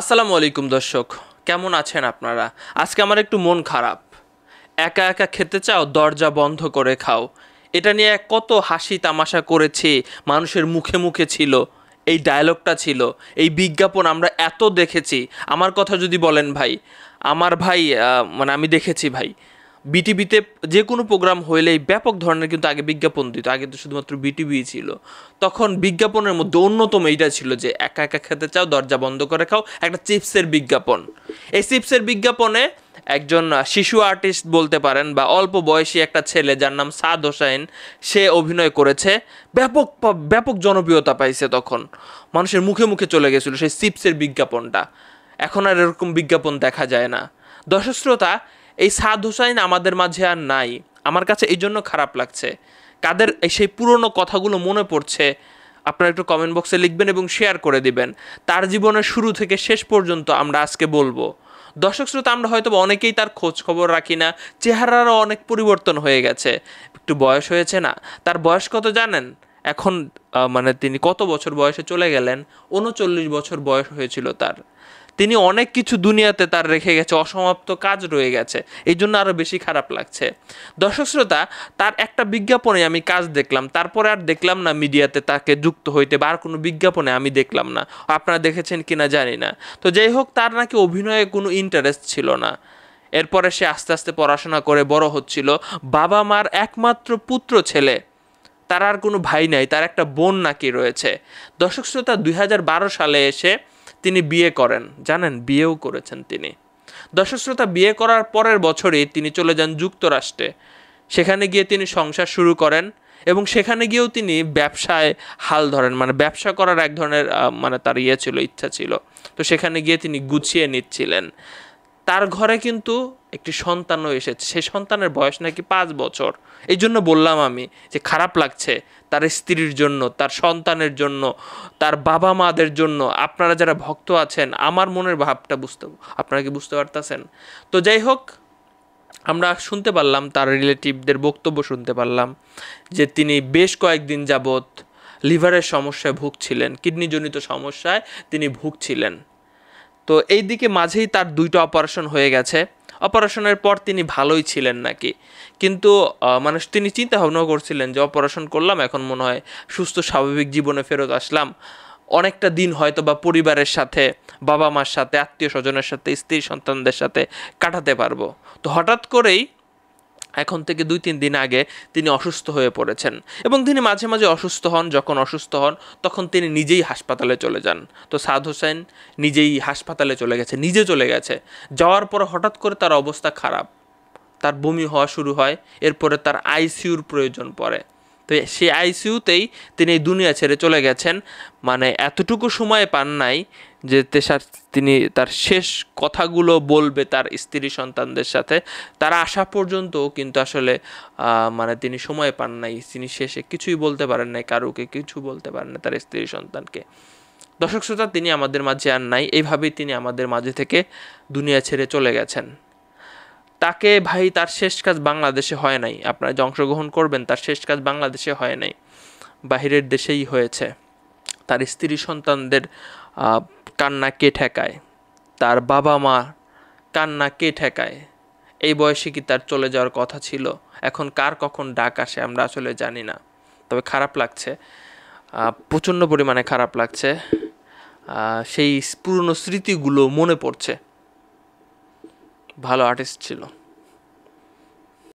আসসালামু আলাইকুম দর্শক কেমন আছেন আপনারা আজকে আমার একটু মন খারাপ একা একা খেতে চাও দরজা বন্ধ করে খাও এটা নিয়ে কত হাসি তামাশা করেছি মানুষের মুখে মুখে ছিল এই ডায়লগটা ছিল এই বিজ্ঞাপন আমরা এত দেখেছি আমার কথা যদি বলেন ভাই আমার ভাই মানে আমি দেখেছি ভাই বিটিভিতে যে কোনো প্রোগ্রাম হইলেই ব্যাপক ধরনের কিন্তু আগে বিজ্ঞাপন দিত আগে তো শুধুমাত্র বিটিভি ছিল তখন বিজ্ঞাপনের মধ্যে অন্যতম এইটা ছিল যে একা একা খেতে চাও দরজা বন্ধ করে খাও একটা চিপসের বিজ্ঞাপন এই চিপসের বিজ্ঞাপনে একজন শিশু আর্টিস্ট বলতে পারেন বা অল্প বয়সী একটা ছেলে যার নাম সাদ হোসাইন সে অভিনয় করেছে ব্যাপক ব্যাপক জনপ্রিয়তা পাইছে তখন মানুষের মুখে মুখে চলে গেছিলো সেই চিপসের বিজ্ঞাপনটা এখন আর এরকম বিজ্ঞাপন দেখা যায় না দর্শক শ্রোতা এই সাদ হোসাইন আমাদের মাঝে আর নাই আমার কাছে এই জন্য খারাপ লাগছে কাদের সেই পুরনো কথাগুলো মনে পড়ছে আপনারা একটু কমেন্ট বক্সে লিখবেন এবং শেয়ার করে দিবেন তার জীবনের শুরু থেকে শেষ পর্যন্ত আমরা আজকে বলবো দর্শক শ্রোতা আমরা হয়তো অনেকেই তার খোঁজ খবর রাখি না চেহারারও অনেক পরিবর্তন হয়ে গেছে একটু বয়স হয়েছে না তার বয়স কত জানেন এখন মানে তিনি কত বছর বয়সে চলে গেলেন উনচল্লিশ বছর বয়স হয়েছিল তার তিনি অনেক কিছু দুনিয়াতে তার রেখে গেছে অসমাপ্ত কাজ রয়ে গেছে এই জন্য আরও বেশি খারাপ লাগছে দর্শক শ্রোতা তার একটা বিজ্ঞাপনে আমি কাজ দেখলাম তারপরে আর দেখলাম না মিডিয়াতে তাকে যুক্ত হইতে বা আর কোনো বিজ্ঞাপনে আমি দেখলাম না আপনারা দেখেছেন কি না জানি না তো যাই হোক তার নাকি অভিনয়ে কোনো ইন্টারেস্ট ছিল না এরপরে সে আস্তে আস্তে পড়াশোনা করে বড় হচ্ছিল বাবা মার একমাত্র পুত্র ছেলে তার আর কোনো ভাই নাই তার একটা বোন নাকি রয়েছে দর্শক শ্রোতা দুই সালে এসে তিনি বিয়ে করেন জানেন বিয়েও করেছেন তিনি দশশ্রোতা বিয়ে করার পরের বছরই তিনি চলে যান যুক্তরাষ্ট্রে সেখানে গিয়ে তিনি সংসার শুরু করেন এবং সেখানে গিয়েও তিনি ব্যবসায় হাল ধরেন মানে ব্যবসা করার এক ধরনের মানে তার ইয়ে ছিল ইচ্ছা ছিল তো সেখানে গিয়ে তিনি গুছিয়ে নিচ্ছিলেন তার ঘরে কিন্তু একটি সন্তানও এসেছে সে সন্তানের বয়স নাকি পাঁচ বছর এই জন্য বললাম আমি যে খারাপ লাগছে তার স্ত্রীর জন্য তার সন্তানের জন্য তার বাবা মাদের জন্য আপনারা যারা ভক্ত আছেন আমার মনের ভাবটা বুঝতে আপনারা কি বুঝতে পারতেছেন তো যাই হোক আমরা শুনতে পারলাম তার রিলেটিভদের বক্তব্য শুনতে পারলাম যে তিনি বেশ কয়েকদিন যাবত লিভারের সমস্যায় ভুগছিলেন কিডনিজনিত সমস্যায় তিনি ভুগছিলেন তো এই দিকে মাঝেই তার দুইটা অপারেশন হয়ে গেছে অপারেশনের পর তিনি ভালোই ছিলেন নাকি কিন্তু মানুষ তিনি চিন্তা ভাবনাও করছিলেন যে অপারেশন করলাম এখন মনে হয় সুস্থ স্বাভাবিক জীবনে ফেরত আসলাম অনেকটা দিন হয়তো বা পরিবারের সাথে বাবা মার সাথে আত্মীয় স্বজনের সাথে স্ত্রী সন্তানদের সাথে কাটাতে পারবো তো হঠাৎ করেই এখন থেকে দুই তিন দিন আগে তিনি অসুস্থ হয়ে পড়েছেন এবং তিনি মাঝে মাঝে অসুস্থ হন যখন অসুস্থ হন তখন তিনি নিজেই হাসপাতালে চলে যান তো সাদ হোসেন নিজেই হাসপাতালে চলে গেছে নিজে চলে গেছে যাওয়ার পর হঠাৎ করে তার অবস্থা খারাপ তার বমি হওয়া শুরু হয় এরপরে তার আইসিউর প্রয়োজন পড়ে তো সেই আইসিউতেই তিনি দুনিয়া ছেড়ে চলে গেছেন মানে এতটুকু সময় পান নাই যে তেসার তিনি তার শেষ কথাগুলো বলবে তার স্ত্রী সন্তানদের সাথে তারা আসা পর্যন্ত কিন্তু আসলে মানে তিনি সময় পান নাই তিনি শেষে কিছুই বলতে পারেন নাই কারুকে কিছু বলতে পারেন না তার স্ত্রী সন্তানকে দর্শক শ্রোতা তিনি আমাদের মাঝে আর নাই এইভাবেই তিনি আমাদের মাঝে থেকে দুনিয়া ছেড়ে চলে গেছেন তাকে ভাই তার শেষ কাজ বাংলাদেশে হয় নাই আপনারা যে অংশগ্রহণ করবেন তার শেষ কাজ বাংলাদেশে হয় নাই বাহিরের দেশেই হয়েছে তার স্ত্রী সন্তানদের কান্না কে ঠেকায় তার বাবা মা কান্না কে ঠেকায় এই বয়সে কি তার চলে যাওয়ার কথা ছিল এখন কার কখন ডাক আসে আমরা আসলে জানি না তবে খারাপ লাগছে প্রচণ্ড পরিমাণে খারাপ লাগছে সেই পুরনো স্মৃতিগুলো মনে পড়ছে ভালো আর্টিস্ট ছিল